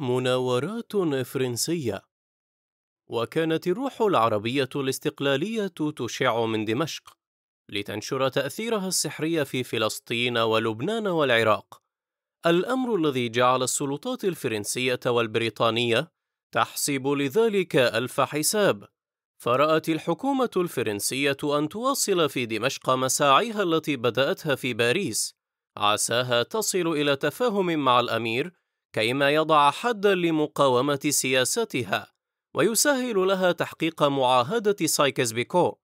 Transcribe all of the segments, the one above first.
مناورات فرنسية وكانت الروح العربية الاستقلالية تشع من دمشق لتنشر تأثيرها السحري في فلسطين ولبنان والعراق الأمر الذي جعل السلطات الفرنسية والبريطانية تحسب لذلك ألف حساب فرأت الحكومة الفرنسية أن تواصل في دمشق مساعيها التي بدأتها في باريس عساها تصل إلى تفاهم مع الأمير كيما يضع حدا لمقاومة سياستها ويسهل لها تحقيق معاهدة سايكس بيكو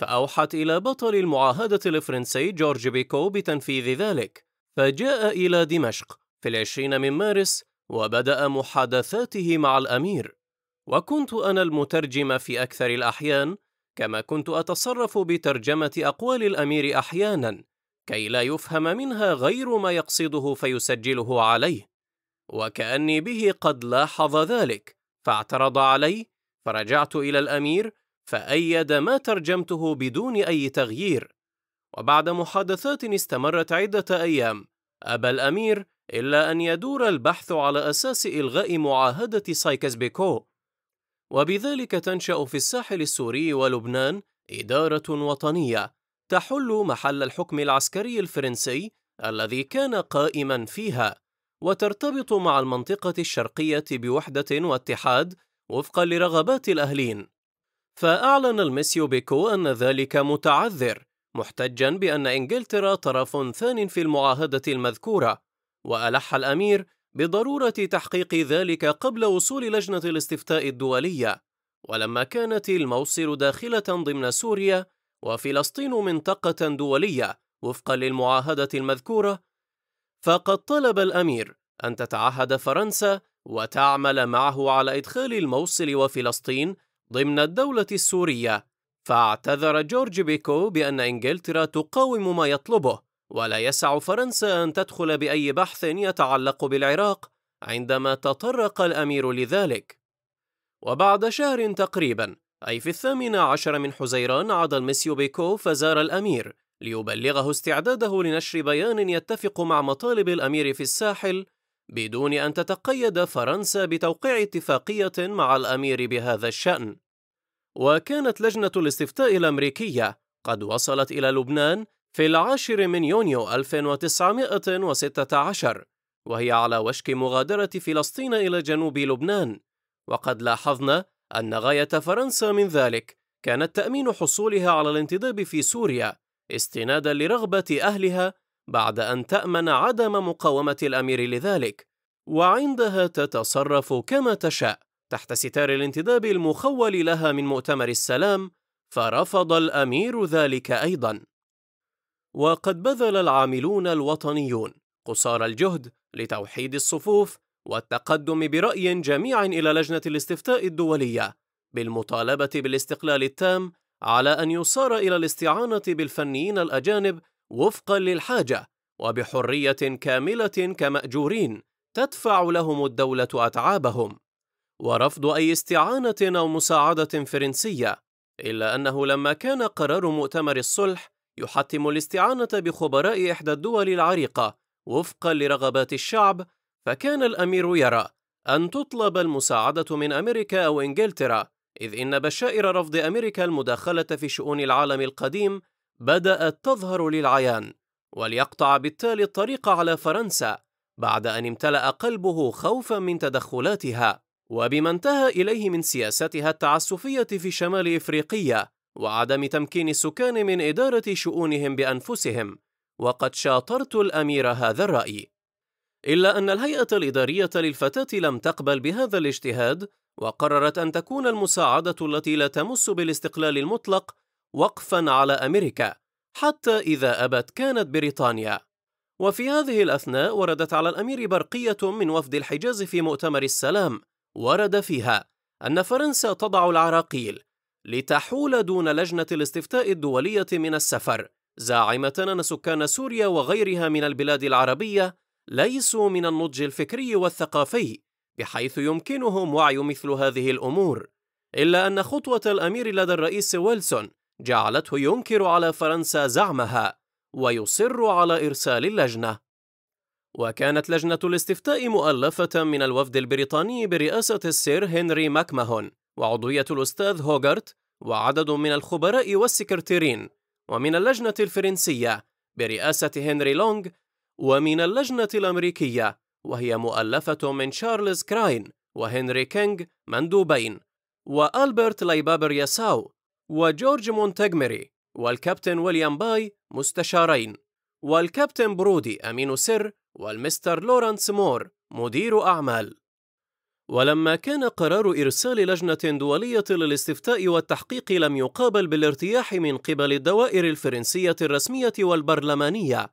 فأوحت إلى بطل المعاهدة الفرنسي جورج بيكو بتنفيذ ذلك فجاء إلى دمشق في العشرين من مارس وبدأ محادثاته مع الأمير وكنت أنا المترجم في أكثر الأحيان كما كنت أتصرف بترجمة أقوال الأمير أحياناً كي لا يفهم منها غير ما يقصده فيسجله عليه وكأني به قد لاحظ ذلك فاعترض علي فرجعت إلى الأمير فأيد ما ترجمته بدون أي تغيير وبعد محادثات استمرت عدة أيام أبى الأمير إلا أن يدور البحث على أساس إلغاء معاهدة سايكس بيكو وبذلك تنشأ في الساحل السوري ولبنان إدارة وطنية تحل محل الحكم العسكري الفرنسي الذي كان قائما فيها وترتبط مع المنطقة الشرقية بوحدة واتحاد وفقا لرغبات الأهلين فأعلن المسيو بيكو أن ذلك متعذر محتجا بأن إنجلترا طرف ثان في المعاهدة المذكورة وألح الأمير بضرورة تحقيق ذلك قبل وصول لجنة الاستفتاء الدولية ولما كانت الموصل داخلة ضمن سوريا وفلسطين منطقة دولية وفقا للمعاهدة المذكورة فقد طلب الأمير أن تتعهد فرنسا وتعمل معه على إدخال الموصل وفلسطين ضمن الدولة السورية فاعتذر جورج بيكو بأن إنجلترا تقاوم ما يطلبه ولا يسع فرنسا أن تدخل بأي بحث يتعلق بالعراق عندما تطرق الأمير لذلك وبعد شهر تقريبا أي في الثامن عشر من حزيران عاد المسيو بيكو فزار الأمير ليبلغه استعداده لنشر بيان يتفق مع مطالب الأمير في الساحل بدون أن تتقيد فرنسا بتوقيع اتفاقية مع الأمير بهذا الشأن. وكانت لجنة الاستفتاء الأمريكية قد وصلت إلى لبنان في العاشر من يونيو 1916 وهي على وشك مغادرة فلسطين إلى جنوب لبنان وقد لاحظنا أن غاية فرنسا من ذلك كانت تأمين حصولها على الانتداب في سوريا استنادا لرغبة أهلها بعد أن تأمن عدم مقاومة الأمير لذلك، وعندها تتصرف كما تشاء تحت ستار الانتداب المخول لها من مؤتمر السلام، فرفض الأمير ذلك أيضاً. وقد بذل العاملون الوطنيون قصارى الجهد لتوحيد الصفوف والتقدم برأي جميع إلى لجنة الاستفتاء الدولية بالمطالبة بالاستقلال التام على أن يصار إلى الاستعانة بالفنيين الأجانب وفقًا للحاجة وبحرية كاملة كمأجورين تدفع لهم الدولة أتعابهم، ورفض أي استعانة أو مساعدة فرنسية، إلا أنه لما كان قرار مؤتمر الصلح يحتم الاستعانة بخبراء إحدى الدول العريقة وفقًا لرغبات الشعب، فكان الأمير يرى أن تطلب المساعدة من أمريكا أو إنجلترا إذ إن بشائر رفض أمريكا المداخلة في شؤون العالم القديم بدأت تظهر للعيان وليقطع بالتالي الطريق على فرنسا بعد أن امتلأ قلبه خوفا من تدخلاتها وبما انتهى إليه من سياستها التعسفية في شمال إفريقيا وعدم تمكين السكان من إدارة شؤونهم بأنفسهم وقد شاطرت الأمير هذا الرأي إلا أن الهيئة الإدارية للفتاة لم تقبل بهذا الاجتهاد وقررت أن تكون المساعدة التي لا تمس بالاستقلال المطلق وقفا على أمريكا حتى إذا أبت كانت بريطانيا وفي هذه الأثناء وردت على الأمير برقية من وفد الحجاز في مؤتمر السلام ورد فيها أن فرنسا تضع العراقيل لتحول دون لجنة الاستفتاء الدولية من السفر زاعمة أن سكان سوريا وغيرها من البلاد العربية ليسوا من النضج الفكري والثقافي بحيث يمكنهم وعي مثل هذه الأمور إلا أن خطوة الأمير لدى الرئيس ويلسون جعلته ينكر على فرنسا زعمها ويصر على إرسال اللجنة وكانت لجنة الاستفتاء مؤلفة من الوفد البريطاني برئاسة السير هنري ماكماهون وعضوية الأستاذ هوغارت وعدد من الخبراء والسكرتيرين ومن اللجنة الفرنسية برئاسة هنري لونغ ومن اللجنة الأمريكية وهي مؤلفة من شارلز كراين وهنري كينغ مندوبين وألبرت ليبابر ياساو وجورج مونتجمري والكابتن ويليام باي مستشارين والكابتن برودي أمين سر والمستر لورانس مور مدير أعمال ولما كان قرار إرسال لجنة دولية للاستفتاء والتحقيق لم يقابل بالارتياح من قبل الدوائر الفرنسية الرسمية والبرلمانية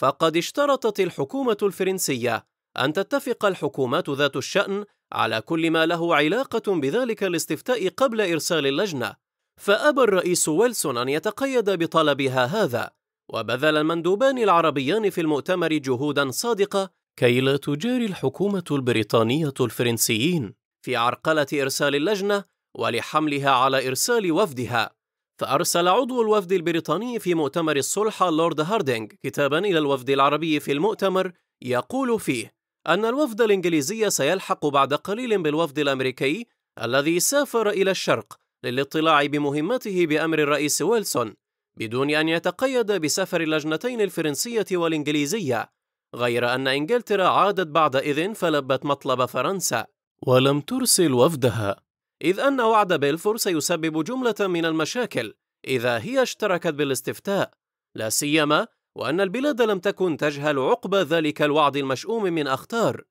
فقد اشترطت الحكومة الفرنسية أن تتفق الحكومات ذات الشأن على كل ما له علاقة بذلك الاستفتاء قبل إرسال اللجنة، فأبى الرئيس ويلسون أن يتقيد بطلبها هذا، وبذل المندوبان العربيان في المؤتمر جهودا صادقة كي لا تجاري الحكومة البريطانية الفرنسيين في عرقلة إرسال اللجنة ولحملها على إرسال وفدها، فأرسل عضو الوفد البريطاني في مؤتمر الصلح لورد هاردينج كتابا إلى الوفد العربي في المؤتمر يقول فيه أن الوفد الإنجليزي سيلحق بعد قليل بالوفد الأمريكي الذي سافر إلى الشرق للاطلاع بمهمته بأمر الرئيس ويلسون بدون أن يتقيد بسفر اللجنتين الفرنسية والإنجليزية غير أن إنجلترا عادت بعدئذ فلبت مطلب فرنسا ولم ترسل وفدها إذ أن وعد بيلفور سيسبب جملة من المشاكل إذا هي اشتركت بالاستفتاء، لا سيما وأن البلاد لم تكن تجهل عقب ذلك الوعد المشؤوم من أخطار،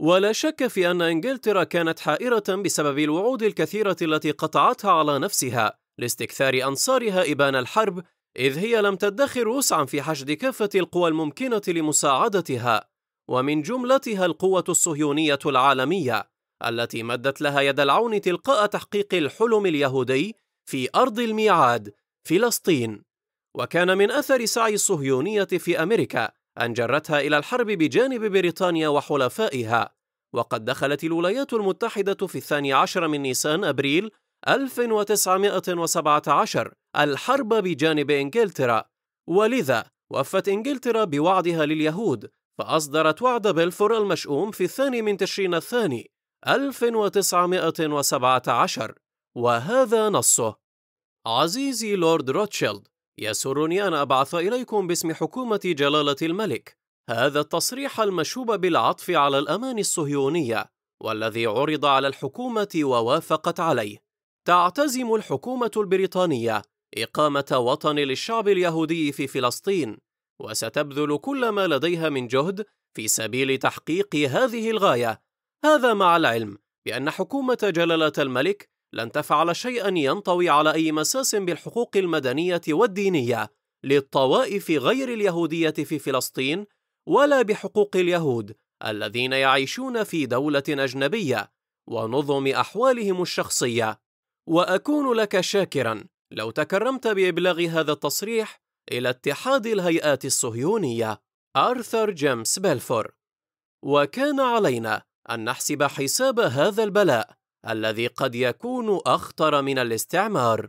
ولا شك في أن إنجلترا كانت حائرة بسبب الوعود الكثيرة التي قطعتها على نفسها لاستكثار أنصارها إبان الحرب، إذ هي لم تدخر وسعا في حشد كافة القوى الممكنة لمساعدتها، ومن جملتها القوة الصهيونية العالمية، التي مدت لها يد العون تلقاء تحقيق الحلم اليهودي في أرض الميعاد فلسطين وكان من أثر سعي الصهيونية في أمريكا أن جرتها إلى الحرب بجانب بريطانيا وحلفائها وقد دخلت الولايات المتحدة في الثاني عشر من نيسان أبريل 1917 الحرب بجانب إنجلترا ولذا وفت إنجلترا بوعدها لليهود فأصدرت وعد بلفور المشؤوم في الثاني من تشرين الثاني 1917 وهذا نصه عزيزي لورد روتشيلد يسرني أن أبعث إليكم باسم حكومة جلالة الملك هذا التصريح المشوب بالعطف على الأمان الصهيونية والذي عرض على الحكومة ووافقت عليه تعتزم الحكومة البريطانية إقامة وطن للشعب اليهودي في فلسطين وستبذل كل ما لديها من جهد في سبيل تحقيق هذه الغاية هذا مع العلم بأن حكومة جلالة الملك لن تفعل شيئا ينطوي على أي مساس بالحقوق المدنية والدينية للطوائف غير اليهودية في فلسطين ولا بحقوق اليهود الذين يعيشون في دولة أجنبية ونظم أحوالهم الشخصية وأكون لك شاكرا لو تكرمت بإبلاغ هذا التصريح إلى اتحاد الهيئات الصهيونية آرثر جيمس بلفور وكان علينا أن نحسب حساب هذا البلاء الذي قد يكون أخطر من الاستعمار